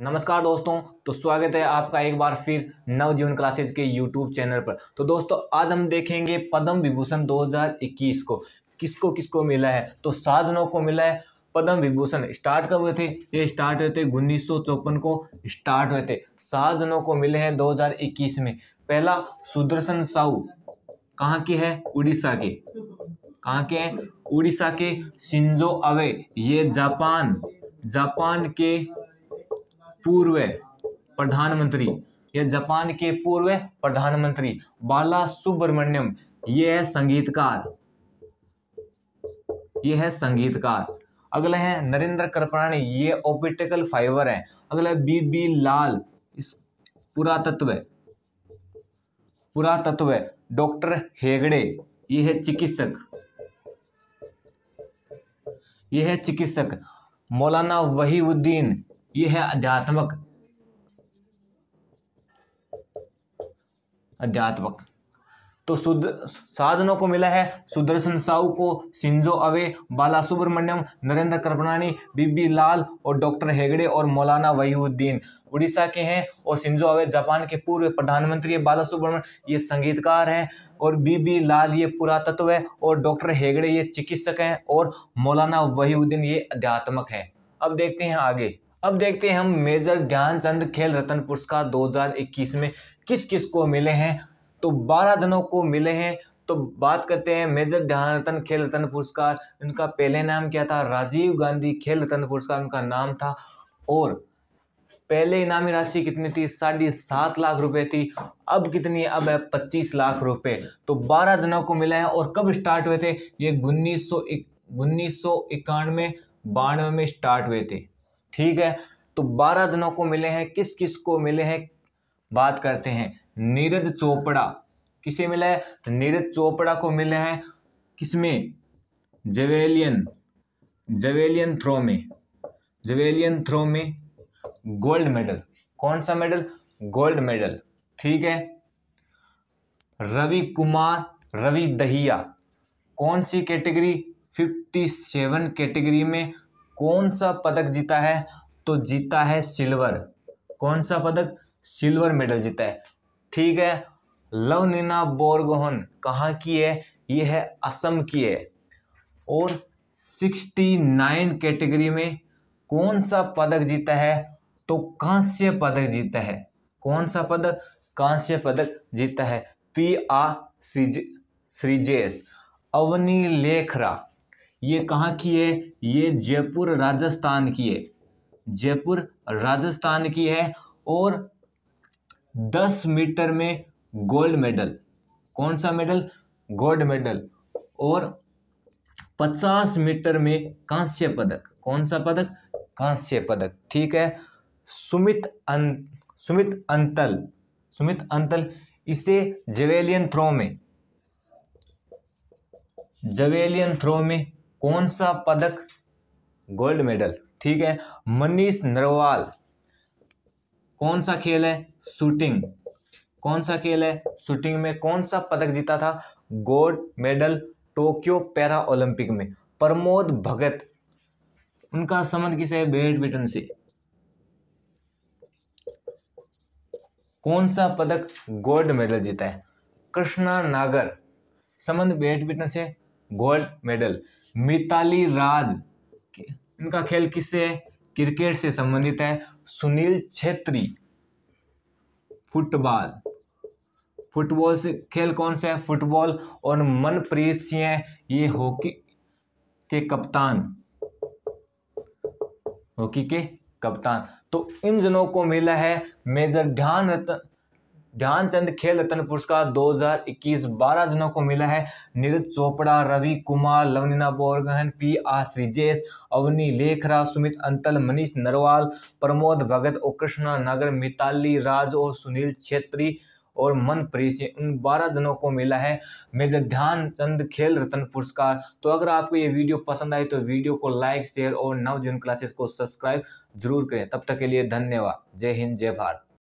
नमस्कार दोस्तों तो स्वागत है आपका एक बार फिर नवजीवन क्लासेस के यूट्यूब चैनल पर तो दोस्तों आज हम देखेंगे पद्म विभूषण 2021 को किसको किसको मिला है तो साधनों को मिला है पद्म विभूषण स्टार्ट कब हुए थे ये स्टार्ट हुए थे उन्नीस को स्टार्ट हुए थे साधनों को मिले हैं 2021 में पहला सुदर्शन साहू कहाँ के है उड़ीसा के कहाँ के हैं उड़ीसा के सिंजो अवे ये जापान जापान के पूर्व प्रधानमंत्री या जापान के पूर्व प्रधानमंत्री बाला सुब्रमण्यम ये है संगीतकार ये है संगीतकार अगले हैं नरेंद्र कृपाणी ये ऑप्टिकल फाइबर है अगला बी बी लाल इस पुरातत्व पुरातत्व डॉक्टर हेगड़े ये है चिकित्सक ये है चिकित्सक मौलाना वहीउद्दीन ये है अध्यात्मक अध्यात्मक तो शुद्ध साधनों को मिला है सुदर्शन साहू को सिंजो अवे बाला सुब्रमण्यम नरेंद्र कृपनानी बीबी लाल और डॉक्टर हेगड़े और मौलाना वहीउद्दीन उड़ीसा के हैं और सिंजो अवे जापान के पूर्व प्रधानमंत्री है बाला सुब्रमण्यम ये संगीतकार हैं और बीबी लाल ये पुरातत्व है और डॉक्टर हेगड़े ये चिकित्सक हैं और मौलाना वहीउद्दीन ये अध्यात्मक है अब देखते हैं आगे अब देखते हैं हम मेजर ध्यानचंद खेल रत्न पुरस्कार 2021 में किस किस को मिले हैं तो 12 जनों को मिले हैं तो बात करते हैं मेजर ध्यान रत्न खेल रत्न पुरस्कार उनका पहले नाम क्या था राजीव गांधी खेल रत्न पुरस्कार उनका नाम था और पहले इनामी राशि कितनी थी साढ़े सात लाख रुपए थी अब कितनी है अब है पच्चीस लाख रुपए तो बारह जनों को मिला है और कब स्टार्ट हुए थे ये उन्नीस सौ उन्नीस सौ इक्यानवे बानवे में स्टार्ट हुए थे ठीक है तो बारह जनों को मिले हैं किस किस को मिले हैं बात करते हैं नीरज चोपड़ा किसे मिला है तो नीरज चोपड़ा को मिले हैं किसमें जवेलियन जवेलियन थ्रो में जवेलियन थ्रो में गोल्ड मेडल कौन सा मेडल गोल्ड मेडल ठीक है रवि कुमार रवि दहिया कौन सी कैटेगरी 57 कैटेगरी में कौन सा पदक जीता है तो जीता है सिल्वर कौन सा पदक सिल्वर मेडल जीता है ठीक है लवनिना बोरगोहन कहाँ की है ये है असम की है और 69 कैटेगरी में कौन सा पदक जीता है तो कांस्य पदक जीता है कौन सा पदक कांस्य पदक जीता है पी आ श्रीजेश अवनी लेखरा ये कहाँ की है ये जयपुर राजस्थान की है जयपुर राजस्थान की है और 10 मीटर में गोल्ड मेडल कौन सा मेडल गोल्ड मेडल और 50 मीटर में कांस्य पदक कौन सा पदक कांस्य पदक ठीक है सुमित अं सुमित अंतल सुमित अंतल इसे जवेलियन थ्रो में जवेलियन थ्रो में कौन सा पदक गोल्ड मेडल ठीक है मनीष नरवाल कौन सा खेल है शूटिंग कौन सा खेल है शूटिंग में कौन सा पदक जीता था gold medal Tokyo Paralympic में प्रमोद भगत उनका संबंध किसे है बैडमिंटन से कौन सा पदक गोल्ड मेडल जीता है कृष्णा नागर संबंध बैडमिंटन से गोल्ड मेडल मिताली राज इनका खेल किससे है क्रिकेट से संबंधित है सुनील छेत्री फुटबॉल फुटबॉल से खेल कौन सा है फुटबॉल और मनप्रीत सिंह ये हॉकी के कप्तान हॉकी के कप्तान तो इन जनों को मिला है मेजर ध्यान रतन ध्यानचंद खेल रत्न पुरस्कार 2021 12 जनों को मिला है नीरज चोपड़ा रवि कुमार लवनीना बोरगहन पी आर श्रीजेश अवनी लेखरा सुमित अंतल मनीष नरवाल प्रमोद भगत और कृष्णा नागर मिताली राज और सुनील छेत्री और मनप्रीत सिंह उन 12 जनों को मिला है मेजर ध्यानचंद खेल रत्न पुरस्कार तो अगर आपको ये वीडियो पसंद आए तो वीडियो को लाइक शेयर और नव जून क्लासेस को सब्सक्राइब जरूर करें तब तक के लिए धन्यवाद जय हिंद जय भारत